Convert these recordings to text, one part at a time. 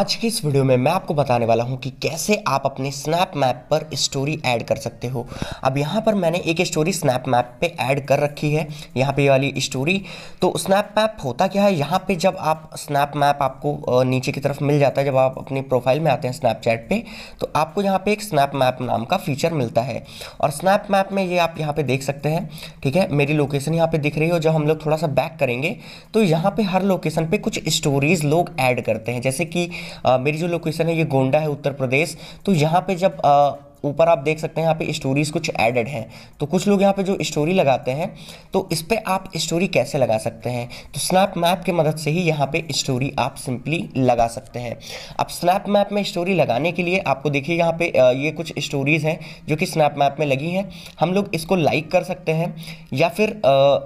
आज की इस वीडियो में मैं आपको बताने वाला हूं कि कैसे आप अपने स्नैप मैप पर स्टोरी ऐड कर सकते हो अब यहां पर मैंने एक स्टोरी स्नैप मैप पे ऐड कर रखी है यहां पे वाली स्टोरी तो स्नैप मैप होता क्या है यहां पे जब आप स्नैप मैप आपको नीचे की तरफ मिल जाता है जब आप अपनी प्रोफाइल में आते हैं स्नैपचैट पर तो आपको यहाँ पर एक स्नैप मैप नाम का फीचर मिलता है और स्नैप मैप में ये आप यहाँ पर देख सकते हैं ठीक है मेरी लोकेशन यहाँ पर दिख रही हो जब हम लोग थोड़ा सा बैक करेंगे तो यहाँ पर हर लोकेशन पर कुछ स्टोरीज़ लोग ऐड करते हैं जैसे कि मेरी जो लोकेशन है ये गोंडा है उत्तर प्रदेश तो यहाँ पर जब ऊपर आप देख सकते हैं यहाँ पे स्टोरीज़ कुछ एडेड हैं तो कुछ लोग यहाँ पे जो स्टोरी लगाते हैं तो इस पर आप स्टोरी कैसे लगा सकते हैं तो स्नैप मैप की मदद से ही यहाँ पे स्टोरी आप सिंपली लगा सकते हैं अब स्नैप मैप में स्टोरी लगाने के लिए आपको देखिए यहाँ पे ये कुछ स्टोरीज़ हैं जो कि स्नैप मैप में लगी हैं हम लोग इसको लाइक कर सकते हैं या फिर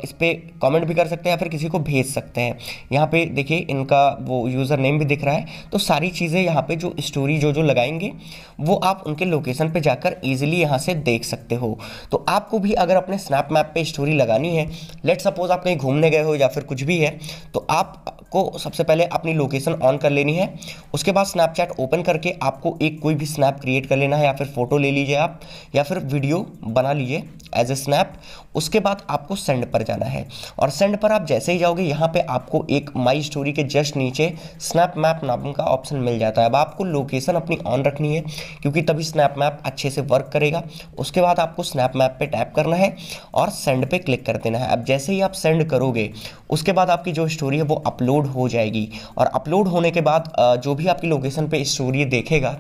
इस पर कॉमेंट भी कर सकते हैं या फिर किसी को भेज सकते हैं यहाँ पे देखिए इनका वो यूज़र नेम भी दिख रहा है तो सारी चीज़ें यहाँ पे जो स्टोरी जो जो लगाएंगे वो आप उनके लोकेशन पर जाकर इजिली यहाँ से देख सकते हो तो आपको भी अगर अपने स्नैप मैप पे स्टोरी लगानी है लेट सपोज आप कहीं घूमने गए हो या फिर कुछ भी है तो आपको सबसे पहले अपनी लोकेशन ऑन कर लेनी है उसके बाद स्नैपचैट ओपन करके आपको एक कोई भी स्नैप क्रिएट कर लेना है या फिर फ़ोटो ले लीजिए आप या फिर वीडियो बना लीजिए एज ए स्नैप उसके बाद आपको सेंड पर जाना है और सेंड पर आप जैसे ही जाओगे यहाँ पे आपको एक माई स्टोरी के जस्ट नीचे स्नैप मैप नाम का ऑप्शन मिल जाता है अब आपको लोकेशन अपनी ऑन रखनी है क्योंकि तभी स्नैप मैप अच्छे से वर्क करेगा उसके बाद आपको स्नैप मैप पर टैप करना है और सेंड पर क्लिक कर देना है अब जैसे ही आप सेंड करोगे उसके बाद आपकी जो स्टोरी है वो अपलोड हो जाएगी और अपलोड होने के बाद जो भी आपकी लोकेशन पर स्टोरी देखेगा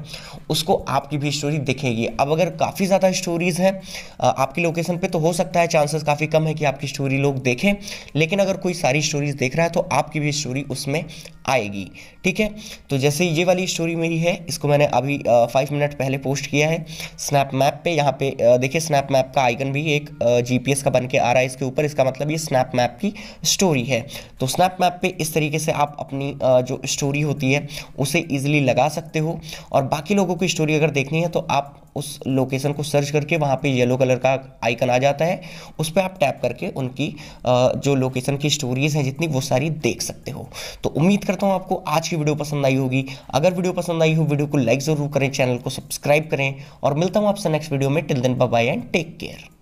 उसको आपकी भी स्टोरी दिखेगी अब अगर काफ़ी ज़्यादा स्टोरीज़ हैं आपकी लोकेशन एप्लीकेशन पे तो हो सकता है चांसेस काफ़ी कम है कि आपकी स्टोरी लोग देखें लेकिन अगर कोई सारी स्टोरीज देख रहा है तो आपकी भी स्टोरी उसमें आएगी ठीक है तो जैसे ये वाली स्टोरी मेरी है इसको मैंने अभी फाइव मिनट पहले पोस्ट किया है स्नैप मैप पे यहाँ पे देखिए स्नैप मैप का आइकन भी एक जीपीएस का बन के आ रहा है इसके ऊपर इसका मतलब ये स्नैप मैप की स्टोरी है तो स्नैप मैप पे इस तरीके से आप अपनी जो स्टोरी होती है उसे ईजिली लगा सकते हो और बाकी लोगों की स्टोरी अगर देखनी है तो आप उस लोकेशन को सर्च करके वहाँ पे येलो कलर का आइकन आ जाता है उस पर आप टैप करके उनकी जो लोकेशन की स्टोरीज़ हैं जितनी वो सारी देख सकते हो तो उम्मीद कर करता हूँ आपको आज की वीडियो पसंद आई होगी अगर वीडियो पसंद आई हो वीडियो को लाइक ज़रूर करें चैनल को सब्सक्राइब करें और मिलता हूँ आपसे नेक्स्ट वीडियो में till then bye and take care